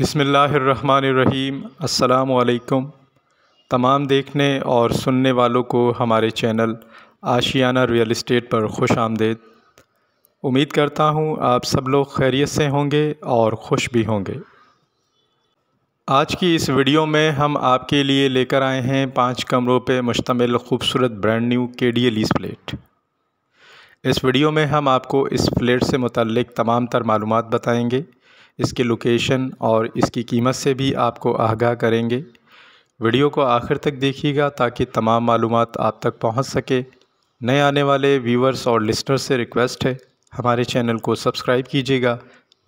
बिसमीम् अल्लाम तमाम देखने और सुनने वालों को हमारे चैनल आशियाना रियल इस्टेट पर खुश आमदेद उम्मीद करता हूँ आप सब लोग खैरियत से होंगे और खुश भी होंगे आज की इस वीडियो में हम आपके लिए लेकर आए हैं पाँच कमरों पर मुश्तमिल खूबसूरत brand new K D lease flat इस वीडियो में हम आपको इस फ्लेट से मुतलक तमाम तर मालूम बताएँगे इसके लोकेशन और इसकी कीमत से भी आपको आगाह करेंगे वीडियो को आखिर तक देखिएगा ताकि तमाम मालूम आप तक पहुँच सके नए आने वाले व्यूवर्स और लिस्टर से रिक्वेस्ट है हमारे चैनल को सब्सक्राइब कीजिएगा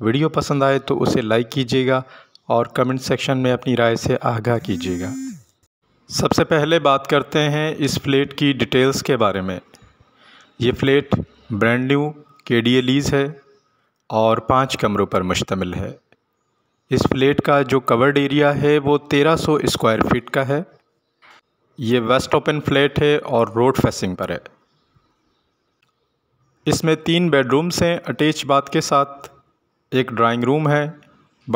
वीडियो पसंद आए तो उसे लाइक कीजिएगा और कमेंट सेक्शन में अपनी राय से आगाह कीजिएगा सबसे पहले बात करते हैं इस फ्लेट की डिटेल्स के बारे में ये flat brand new K D है और पाँच कमरों पर मुश्तमिल है इस फ्लेट का जो कवर्ड एरिया है वो 1300 स्क्वायर फीट का है ये वेस्ट ओपन फ्लैट है और रोड फेसिंग पर है इसमें तीन बेडरूम्स हैं अटैच बाथ के साथ एक ड्राइंग रूम है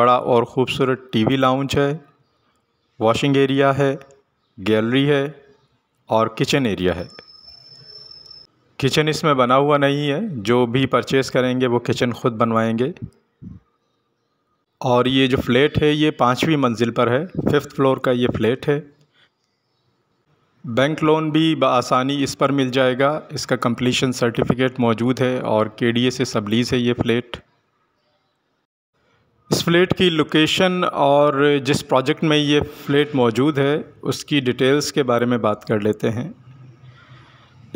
बड़ा और ख़ूबसूरत टीवी लाउंज है वॉशिंग एरिया है गैलरी है और किचन एरिया है किचन इसमें बना हुआ नहीं है जो भी परचेस करेंगे वो किचन ख़ुद बनवाएंगे और ये जो फ्लैट है ये पाँचवीं मंजिल पर है फिफ्थ फ्लोर का ये फ्लैट है बैंक लोन भी आसानी इस पर मिल जाएगा इसका कंप्लीशन सर्टिफिकेट मौजूद है और के डी ए से सबलीज़ है ये फ्लैट इस फ्लैट की लोकेशन और जिस प्रोजेक्ट में ये फ्लैट मौजूद है उसकी डिटेल्स के बारे में बात कर लेते हैं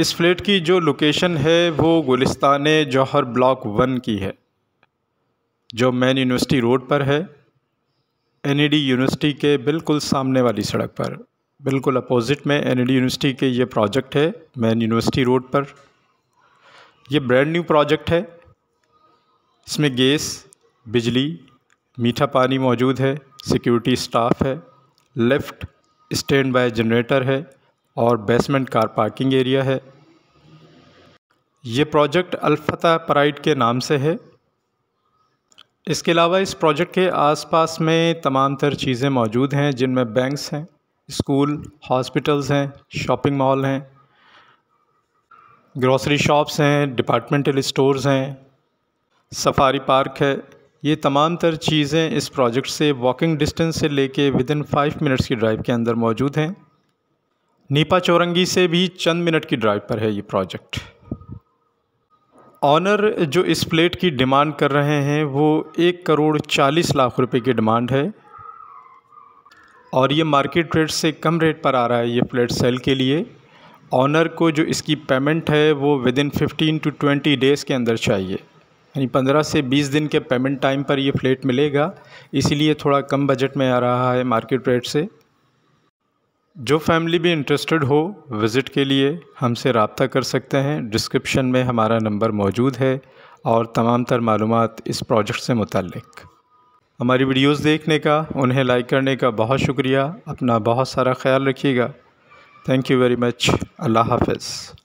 इस फ्लैट की जो लोकेशन है वो गुलिस्तान जौहर ब्लॉक वन की है जो मैन यूनिवर्सिटी रोड पर है एन e यूनिवर्सिटी के बिल्कुल सामने वाली सड़क पर बिल्कुल अपोजिट में एन e यूनिवर्सिटी के ये प्रोजेक्ट है मैन यूनिवर्सिटी रोड पर ये ब्रांड न्यू प्रोजेक्ट है इसमें गैस बिजली मीठा पानी मौजूद है सिक्योरिटी स्टाफ है लिफ्ट स्टैंड बाय जनरेटर है और बेसमेंट कार पार्किंग एरिया है ये प्रोजेक्ट अल्फ़ता पराइड के नाम से है इसके अलावा इस प्रोजेक्ट के आसपास में तमाम तर चीज़ें मौजूद हैं जिनमें बैंक्स हैं स्कूल हॉस्पिटल्स हैं शॉपिंग मॉल हैं ग्रॉसरी शॉप्स हैं डिपार्टमेंटल स्टोर्स हैं सफारी पार्क है ये तमाम तर चीज़ें इस प्रोजेक्ट से वॉकिंग डिस्टेंस से लेके विद इन फ़ाइव मिनट्स की ड्राइव के अंदर मौजूद हैं नीपा चौरंगी से भी चंद मिनट की ड्राइव पर है ये प्रोजेक्ट ऑनर जो इस प्लेट की डिमांड कर रहे हैं वो एक करोड़ चालीस लाख रुपए की डिमांड है और ये मार्केट रेट से कम रेट पर आ रहा है ये प्लेट सेल के लिए ऑनर को जो इसकी पेमेंट है वो within fifteen to twenty days के अंदर चाहिए यानी पंद्रह से बीस दिन के पेमेंट टाइम पर ये फ्लैट मिलेगा इसीलिए थोड़ा कम बजट में आ रहा है मार्केट रेट से जो फैमिली भी इंटरेस्टेड हो विज़िट के लिए हमसे रबता कर सकते हैं डिस्क्रिप्शन में हमारा नंबर मौजूद है और तमाम तर मालूम इस प्रोजेक्ट से मुतलक हमारी वीडियोस देखने का उन्हें लाइक करने का बहुत शुक्रिया अपना बहुत सारा ख्याल रखिएगा thank you very much Allah half